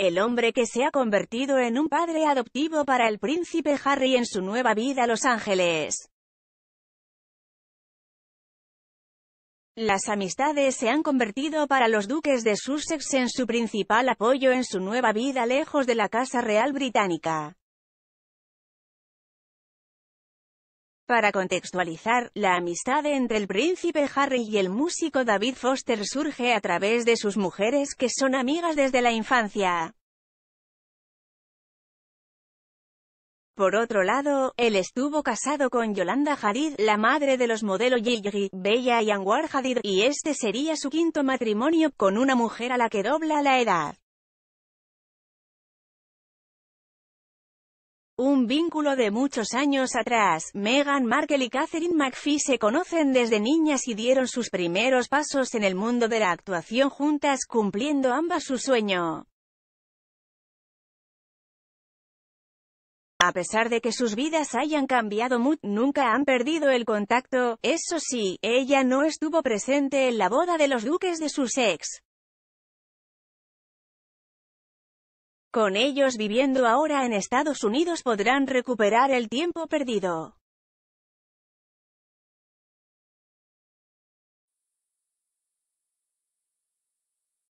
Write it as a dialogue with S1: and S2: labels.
S1: El hombre que se ha convertido en un padre adoptivo para el príncipe Harry en su nueva vida Los Ángeles. Las amistades se han convertido para los duques de Sussex en su principal apoyo en su nueva vida lejos de la Casa Real Británica. Para contextualizar, la amistad entre el príncipe Harry y el músico David Foster surge a través de sus mujeres que son amigas desde la infancia. Por otro lado, él estuvo casado con Yolanda Hadid, la madre de los modelos Gigi, Bella y Anwar Hadid, y este sería su quinto matrimonio, con una mujer a la que dobla la edad. Un vínculo de muchos años atrás, Meghan Markle y Catherine McPhee se conocen desde niñas y dieron sus primeros pasos en el mundo de la actuación juntas cumpliendo ambas su sueño. A pesar de que sus vidas hayan cambiado mucho, nunca han perdido el contacto, eso sí, ella no estuvo presente en la boda de los duques de ex. Con ellos viviendo ahora en Estados Unidos podrán recuperar el tiempo perdido.